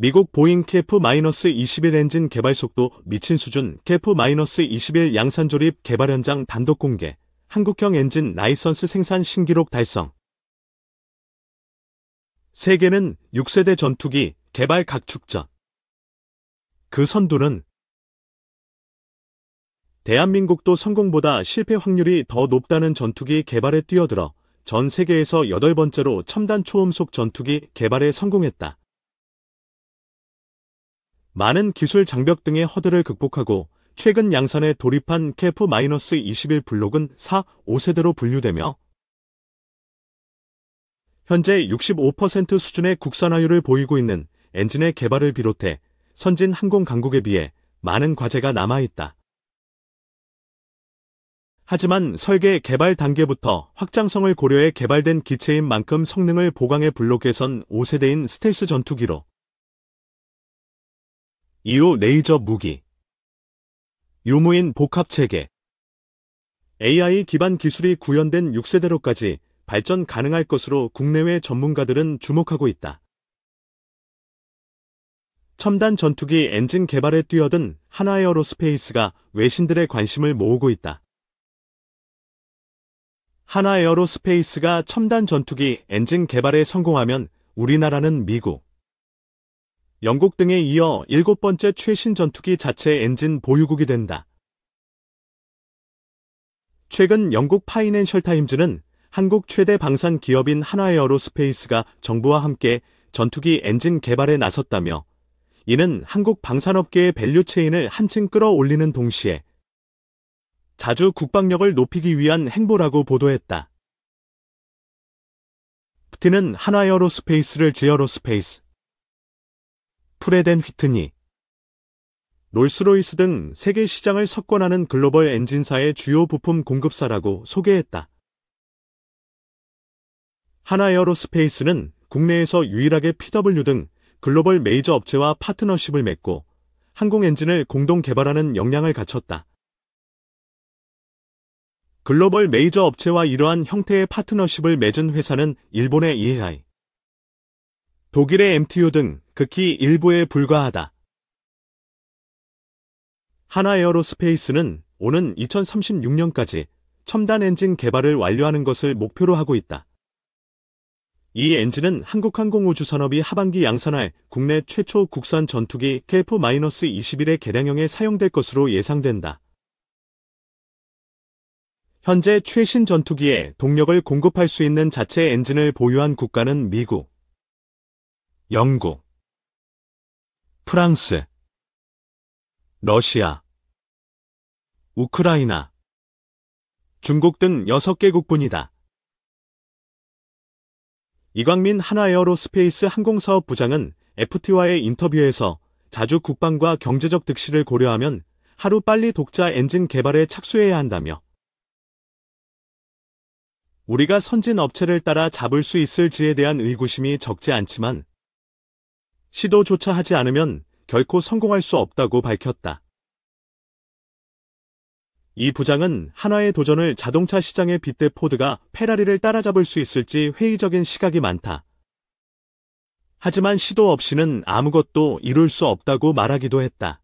미국 보잉 KF-21 엔진 개발 속도 미친 수준 KF-21 양산 조립 개발 현장 단독 공개 한국형 엔진 라이선스 생산 신기록 달성 세계는 6세대 전투기 개발 각축전 그 선두는 대한민국도 성공보다 실패 확률이 더 높다는 전투기 개발에 뛰어들어 전 세계에서 8 번째로 첨단 초음속 전투기 개발에 성공했다. 많은 기술 장벽 등의 허들을 극복하고 최근 양산에 돌입한 KF-21 블록은 4, 5세대로 분류되며 현재 65% 수준의 국산화율을 보이고 있는 엔진의 개발을 비롯해 선진 항공 강국에 비해 많은 과제가 남아있다. 하지만 설계 개발 단계부터 확장성을 고려해 개발된 기체인 만큼 성능을 보강해 블록에선 5세대인 스텔스 전투기로 이후 레이저 무기 유무인 복합체계 AI 기반 기술이 구현된 6세대로까지 발전 가능할 것으로 국내외 전문가들은 주목하고 있다. 첨단 전투기 엔진 개발에 뛰어든 하나에어로스페이스가 외신들의 관심을 모으고 있다. 하나에어로스페이스가 첨단 전투기 엔진 개발에 성공하면 우리나라는 미국, 영국 등에 이어 일곱 번째 최신 전투기 자체 엔진 보유국이 된다. 최근 영국 파이낸셜 타임즈는 한국 최대 방산 기업인 하나에어로스페이스가 정부와 함께 전투기 엔진 개발에 나섰다며 이는 한국 방산업계의 밸류체인을 한층 끌어올리는 동시에 자주 국방력을 높이기 위한 행보라고 보도했다. 푸틴은 하나에어로스페이스를 지어로스페이스, 프레덴 휘트니, 롤스로이스 등 세계 시장을 석권하는 글로벌 엔진사의 주요 부품 공급사라고 소개했다. 하나에어로스페이스는 국내에서 유일하게 PW 등 글로벌 메이저 업체와 파트너십을 맺고 항공 엔진을 공동 개발하는 역량을 갖췄다. 글로벌 메이저 업체와 이러한 형태의 파트너십을 맺은 회사는 일본의 EAI, 독일의 MTU 등 극히 일부에 불과하다. 하나에어로스페이스는 오는 2036년까지 첨단 엔진 개발을 완료하는 것을 목표로 하고 있다. 이 엔진은 한국항공우주산업이 하반기 양산할 국내 최초 국산 전투기 KF-21의 개량형에 사용될 것으로 예상된다. 현재 최신 전투기에 동력을 공급할 수 있는 자체 엔진을 보유한 국가는 미국, 영국, 프랑스, 러시아, 우크라이나, 중국 등 6개국뿐이다. 이광민 하나에어로스페이스 항공사업 부장은 FT와의 인터뷰에서 자주 국방과 경제적 득실을 고려하면 하루 빨리 독자 엔진 개발에 착수해야 한다며 우리가 선진 업체를 따라 잡을 수 있을지에 대한 의구심이 적지 않지만 시도조차 하지 않으면 결코 성공할 수 없다고 밝혔다. 이 부장은 하나의 도전을 자동차 시장에 빗대 포드가 페라리를 따라잡을 수 있을지 회의적인 시각이 많다. 하지만 시도 없이는 아무것도 이룰 수 없다고 말하기도 했다.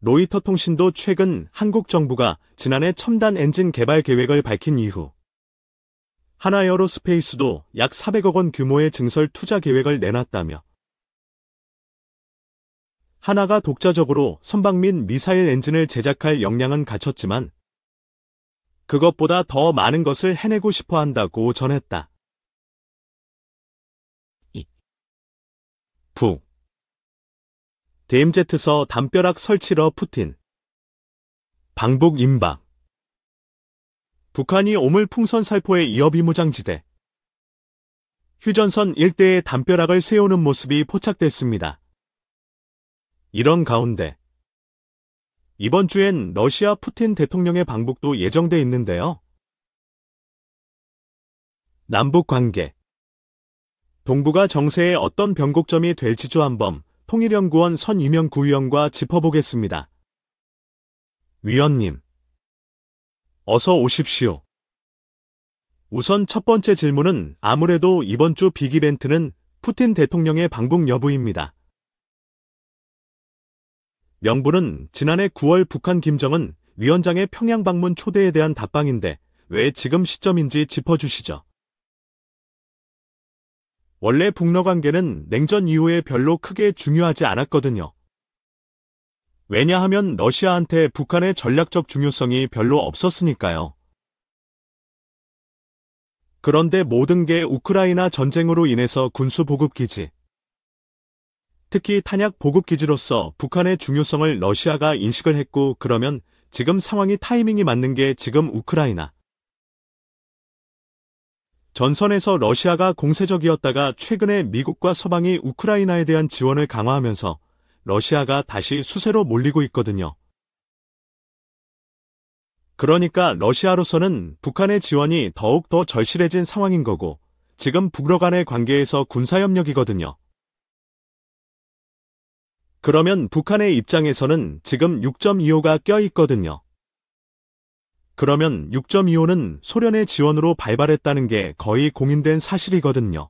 로이터 통신도 최근 한국 정부가 지난해 첨단 엔진 개발 계획을 밝힌 이후 하나에어로스페이스도 약 400억 원 규모의 증설 투자 계획을 내놨다며 하나가 독자적으로 선박 및 미사일 엔진을 제작할 역량은 갖췄지만 그것보다 더 많은 것을 해내고 싶어 한다고 전했다. 부 DMZ서 담벼락 설치러 푸틴 방북 임박 북한이 오물 풍선 살포의 이어비무장지대 휴전선 일대에 담벼락을 세우는 모습이 포착됐습니다. 이런 가운데 이번 주엔 러시아 푸틴 대통령의 방북도 예정돼 있는데요. 남북 관계 동북아 정세에 어떤 변곡점이 될지 주한범 통일연구원 선임영 구위원과 짚어보겠습니다. 위원님 어서 오십시오. 우선 첫 번째 질문은 아무래도 이번 주 빅이벤트는 푸틴 대통령의 방북 여부입니다. 명분은 지난해 9월 북한 김정은 위원장의 평양 방문 초대에 대한 답방인데 왜 지금 시점인지 짚어주시죠. 원래 북러 관계는 냉전 이후에 별로 크게 중요하지 않았거든요. 왜냐하면 러시아한테 북한의 전략적 중요성이 별로 없었으니까요. 그런데 모든 게 우크라이나 전쟁으로 인해서 군수 보급기지, 특히 탄약 보급기지로서 북한의 중요성을 러시아가 인식을 했고 그러면 지금 상황이 타이밍이 맞는 게 지금 우크라이나. 전선에서 러시아가 공세적이었다가 최근에 미국과 서방이 우크라이나에 대한 지원을 강화하면서 러시아가 다시 수세로 몰리고 있거든요. 그러니까 러시아로서는 북한의 지원이 더욱더 절실해진 상황인 거고 지금 북러 간의 관계에서 군사협력이거든요. 그러면 북한의 입장에서는 지금 6.25가 껴있거든요. 그러면 6.25는 소련의 지원으로 발발했다는 게 거의 공인된 사실이거든요.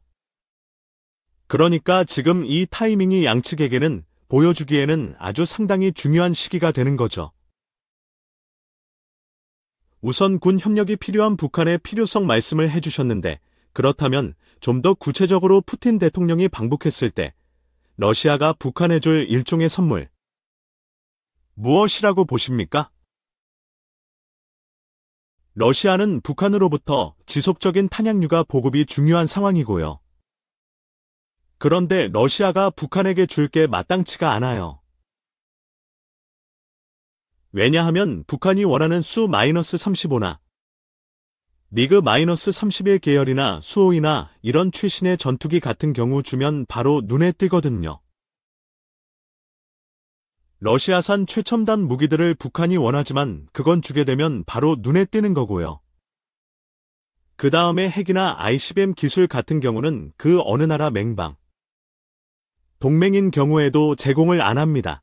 그러니까 지금 이 타이밍이 양측에게는 보여주기에는 아주 상당히 중요한 시기가 되는 거죠. 우선 군 협력이 필요한 북한의 필요성 말씀을 해주셨는데 그렇다면 좀 더 구체적으로 푸틴 대통령이 방북했을 때 러시아가 북한에 줄 일종의 선물 무엇이라고 보십니까? 러시아는 북한으로부터 지속적인 탄약류가 보급이 중요한 상황이고요. 그런데 러시아가 북한에게 줄 게 마땅치가 않아요. 왜냐하면 북한이 원하는 수-35나 리그-31 계열이나 수호이나 이런 최신의 전투기 같은 경우 주면 바로 눈에 띄거든요. 러시아산 최첨단 무기들을 북한이 원하지만 그건 주게 되면 바로 눈에 띄는 거고요. 그 다음에 핵이나 ICBM 기술 같은 경우는 그 어느 나라 맹방. 동맹인 경우에도 제공을 안 합니다.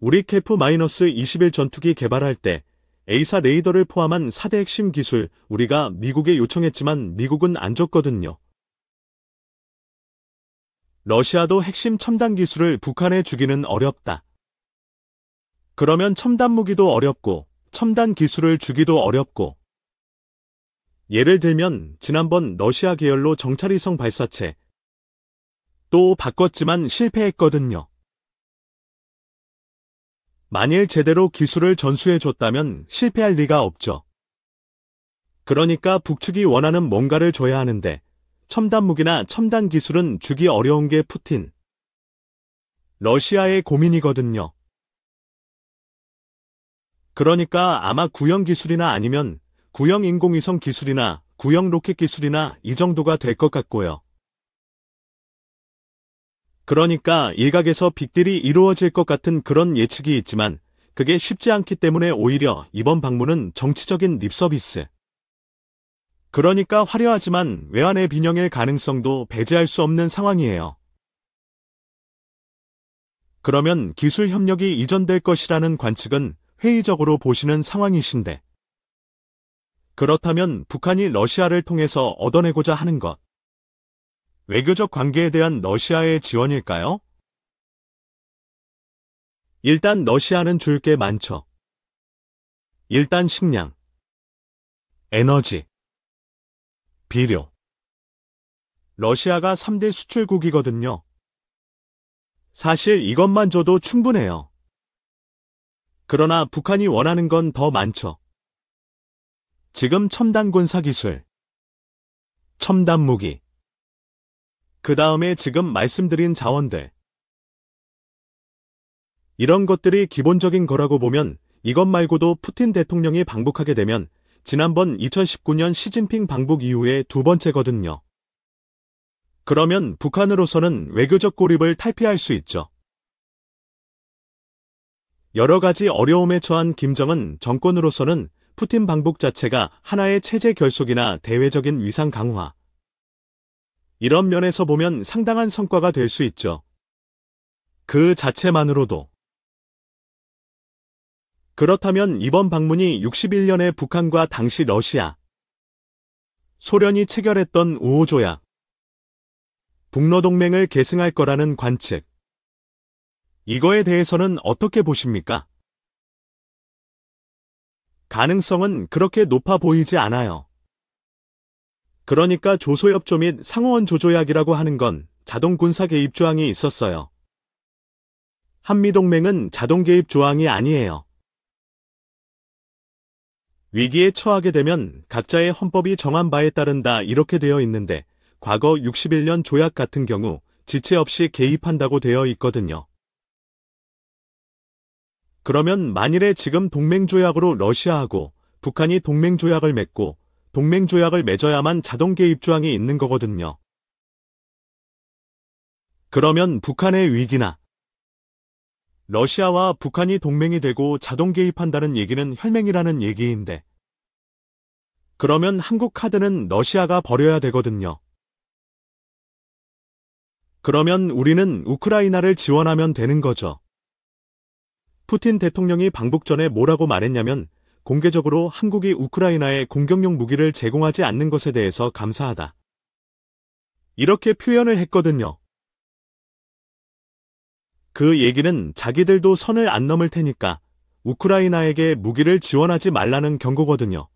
우리 케프-21 전투기 개발할 때 A사 레이더를 포함한 4대 핵심 기술 우리가 미국에 요청했지만 미국은 안 줬거든요. 러시아도 핵심 첨단 기술을 북한에 주기는 어렵다. 그러면 첨단 무기도 어렵고 첨단 기술을 주기도 어렵고 예를 들면 지난번 러시아 계열로 정찰위성 발사체 또 바꿨지만 실패했거든요. 만일 제대로 기술을 전수해줬다면 실패할 리가 없죠. 그러니까 북측이 원하는 뭔가를 줘야 하는데 첨단 무기나 첨단 기술은 주기 어려운 게 푸틴. 러시아의 고민이거든요. 그러니까 아마 구형 기술이나 아니면 구형 인공위성 기술이나 구형 로켓 기술이나 이 정도가 될 것 같고요. 그러니까 일각에서 빅딜이 이루어질 것 같은 그런 예측이 있지만 그게 쉽지 않기 때문에 오히려 이번 방문은 정치적인 립서비스. 그러니까 화려하지만 외환의 빈형일 가능성도 배제할 수 없는 상황이에요. 그러면 기술 협력이 이전될 것이라는 관측은 회의적으로 보시는 상황이신데. 그렇다면 북한이 러시아를 통해서 얻어내고자 하는 것. 외교적 관계에 대한 러시아의 지원일까요? 일단 러시아는 줄 게 많죠. 일단 식량, 에너지, 비료. 러시아가 3대 수출국이거든요. 사실 이것만 줘도 충분해요. 그러나 북한이 원하는 건 더 많죠. 지금 첨단 군사 기술, 첨단 무기, 그 다음에 지금 말씀드린 자원들. 이런 것들이 기본적인 거라고 보면 이것 말고도 푸틴 대통령이 방북하게 되면 지난번 2019년 시진핑 방북 이후에 두 번째거든요. 그러면 북한으로서는 외교적 고립을 탈피할 수 있죠. 여러 가지 어려움에 처한 김정은 정권으로서는 푸틴 방북 자체가 하나의 체제 결속이나 대외적인 위상 강화, 이런 면에서 보면 상당한 성과가 될 수 있죠. 그 자체만으로도. 그렇다면 이번 방문이 61년에 북한과 당시 러시아, 소련이 체결했던 우호조약, 북러동맹을 계승할 거라는 관측. 이거에 대해서는 어떻게 보십니까? 가능성은 그렇게 높아 보이지 않아요. 그러니까 조소협조 및 상호원 조조약이라고 하는 건 자동 군사 개입 조항이 있었어요. 한미동맹은 자동 개입 조항이 아니에요. 위기에 처하게 되면 각자의 헌법이 정한 바에 따른다 이렇게 되어 있는데 과거 61년 조약 같은 경우 지체 없이 개입한다고 되어 있거든요. 그러면 만일에 지금 동맹조약으로 러시아하고 북한이 동맹조약을 맺고 동맹조약을 맺어야만 자동 개입조항이 있는 거거든요. 그러면 북한의 위기나 러시아와 북한이 동맹이 되고 자동 개입한다는 얘기는 혈맹이라는 얘기인데 그러면 한국 카드는 러시아가 버려야 되거든요. 그러면 우리는 우크라이나를 지원하면 되는 거죠. 푸틴 대통령이 방북 전에 뭐라고 말했냐면 공개적으로 한국이 우크라이나에 공격용 무기를 제공하지 않는 것에 대해서 감사하다. 이렇게 표현을 했거든요. 그 얘기는 자기들도 선을 안 넘을 테니까 우크라이나에게 무기를 지원하지 말라는 경고거든요.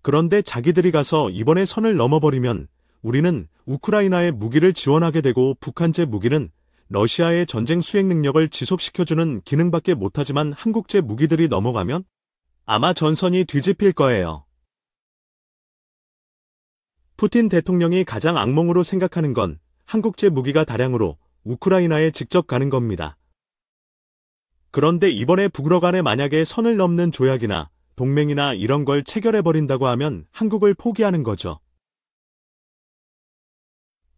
그런데 자기들이 가서 이번에 선을 넘어버리면 우리는 우크라이나에 무기를 지원하게 되고 북한제 무기는 러시아의 전쟁 수행 능력을 지속시켜주는 기능밖에 못하지만 한국제 무기들이 넘어가면 아마 전선이 뒤집힐 거예요. 푸틴 대통령이 가장 악몽으로 생각하는 건 한국제 무기가 다량으로 우크라이나에 직접 가는 겁니다. 그런데 이번에 북러 간에 만약에 선을 넘는 조약이나 동맹이나 이런 걸 체결해버린다고 하면 한국을 포기하는 거죠.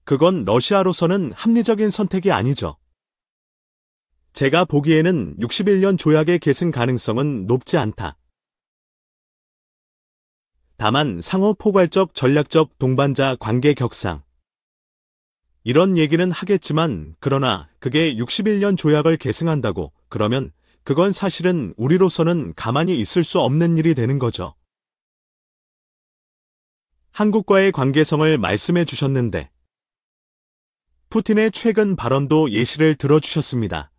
그건 러시아로서는 합리적인 선택이 아니죠. 제가 보기에는 61년 조약의 계승 가능성은 높지 않다. 다만 상호 포괄적 전략적 동반자 관계 격상. 이런 얘기는 하겠지만 그러나 그게 61년 조약을 계승한다고 그러면 그건 사실은 우리로서는 가만히 있을 수 없는 일이 되는 거죠. 한국과의 관계성을 말씀해 주셨는데 푸틴의 최근 발언도 예시를 들어주셨습니다.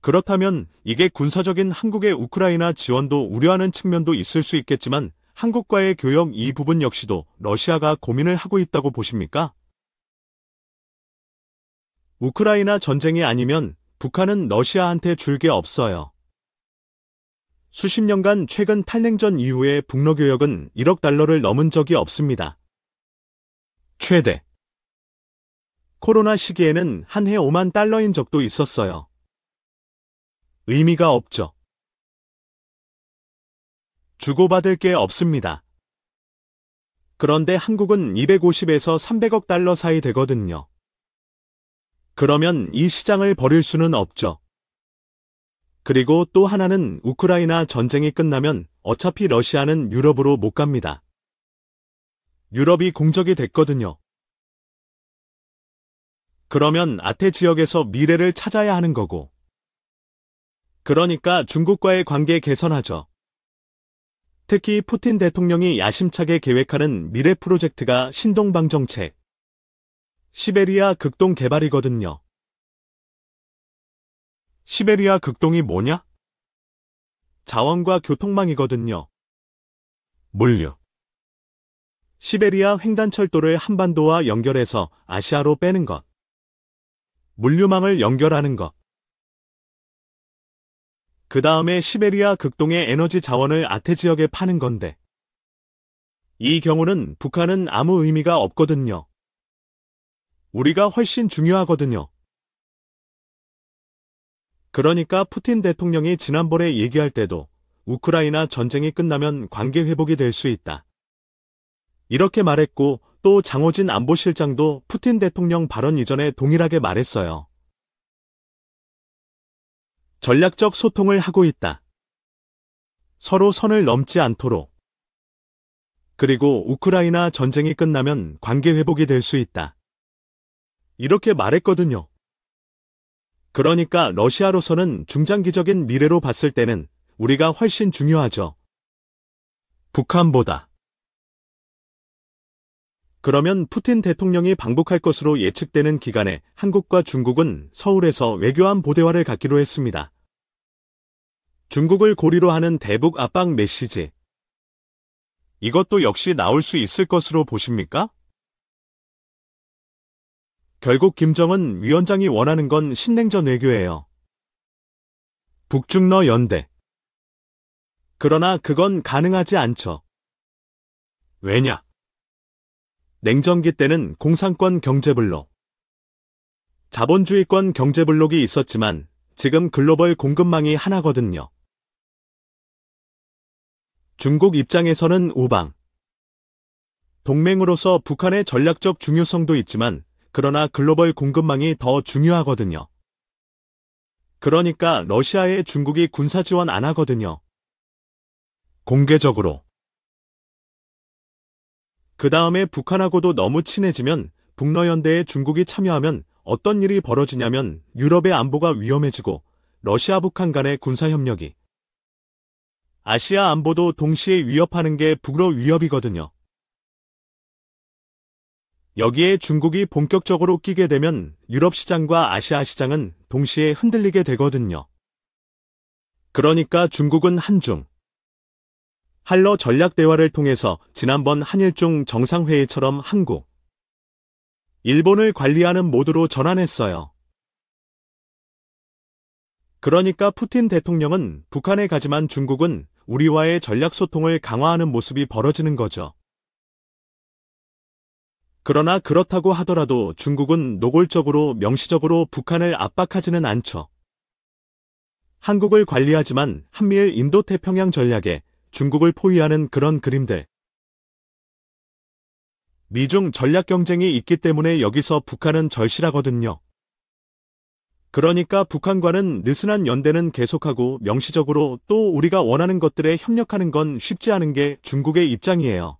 그렇다면 이게 군사적인 한국의 우크라이나 지원도 우려하는 측면도 있을 수 있겠지만 한국과의 교역 이 부분 역시도 러시아가 고민을 하고 있다고 보십니까? 우크라이나 전쟁이 아니면 북한은 러시아한테 줄 게 없어요. 수십 년간 최근 탈냉전 이후에 북러 교역은 1억 달러를 넘은 적이 없습니다. 최대 코로나 시기에는 한 해 5만 달러인 적도 있었어요. 의미가 없죠. 주고받을 게 없습니다. 그런데 한국은 250에서 300억 달러 사이 되거든요. 그러면 이 시장을 버릴 수는 없죠. 그리고 또 하나는 우크라이나 전쟁이 끝나면 어차피 러시아는 유럽으로 못 갑니다. 유럽이 공적이 됐거든요. 그러면 아태 지역에서 미래를 찾아야 하는 거고. 그러니까 중국과의 관계 개선하죠. 특히 푸틴 대통령이 야심차게 계획하는 미래 프로젝트가 신동방 정책, 시베리아 극동 개발이거든요. 시베리아 극동이 뭐냐? 자원과 교통망이거든요. 물류. 시베리아 횡단철도를 한반도와 연결해서 아시아로 빼는 것. 물류망을 연결하는 것. 그 다음에 시베리아 극동의 에너지 자원을 아태 지역에 파는 건데. 이 경우는 북한은 아무 의미가 없거든요. 우리가 훨씬 중요하거든요. 그러니까 푸틴 대통령이 지난번에 얘기할 때도 우크라이나 전쟁이 끝나면 관계 회복이 될 수 있다. 이렇게 말했고 또 장호진 안보실장도 푸틴 대통령 발언 이전에 동일하게 말했어요. 전략적 소통을 하고 있다. 서로 선을 넘지 않도록. 그리고 우크라이나 전쟁이 끝나면 관계 회복이 될 수 있다. 이렇게 말했거든요. 그러니까 러시아로서는 중장기적인 미래로 봤을 때는 우리가 훨씬 중요하죠. 북한보다. 그러면 푸틴 대통령이 방북할 것으로 예측되는 기간에 한국과 중국은 서울에서 외교안 보대화를 갖기로 했습니다. 중국을 고리로 하는 대북 압박 메시지. 이것도 역시 나올 수 있을 것으로 보십니까? 결국 김정은 위원장이 원하는 건 신냉전 외교예요. 북중러 연대. 그러나 그건 가능하지 않죠. 왜냐? 냉전기 때는 공산권 경제블록, 자본주의권 경제블록이 있었지만 지금 글로벌 공급망이 하나거든요. 중국 입장에서는 우방. 동맹으로서 북한의 전략적 중요성도 있지만 그러나 글로벌 공급망이 더 중요하거든요. 그러니까 러시아에 중국이 군사 지원 안 하거든요. 공개적으로. 그 다음에 북한하고도 너무 친해지면 북러연대에 중국이 참여하면 어떤 일이 벌어지냐면 유럽의 안보가 위험해지고 러시아 북한 간의 군사협력이 아시아 안보도 동시에 위협하는 게 북러 위협이거든요. 여기에 중국이 본격적으로 끼게 되면 유럽 시장과 아시아 시장은 동시에 흔들리게 되거든요. 그러니까 중국은 한중, 한러 전략 대화를 통해서 지난번 한일중 정상회의처럼 한국, 일본을 관리하는 모드로 전환했어요. 그러니까 푸틴 대통령은 북한에 가지만 중국은 우리와의 전략 소통을 강화하는 모습이 벌어지는 거죠. 그러나 그렇다고 하더라도 중국은 노골적으로 명시적으로 북한을 압박하지는 않죠. 한국을 관리하지만 한미일 인도태평양 전략에 중국을 포위하는 그런 그림들. 미중 전략 경쟁이 있기 때문에 여기서 북한은 절실하거든요. 그러니까 북한과는 느슨한 연대는 계속하고 명시적으로 또 우리가 원하는 것들에 협력하는 건 쉽지 않은 게 중국의 입장이에요.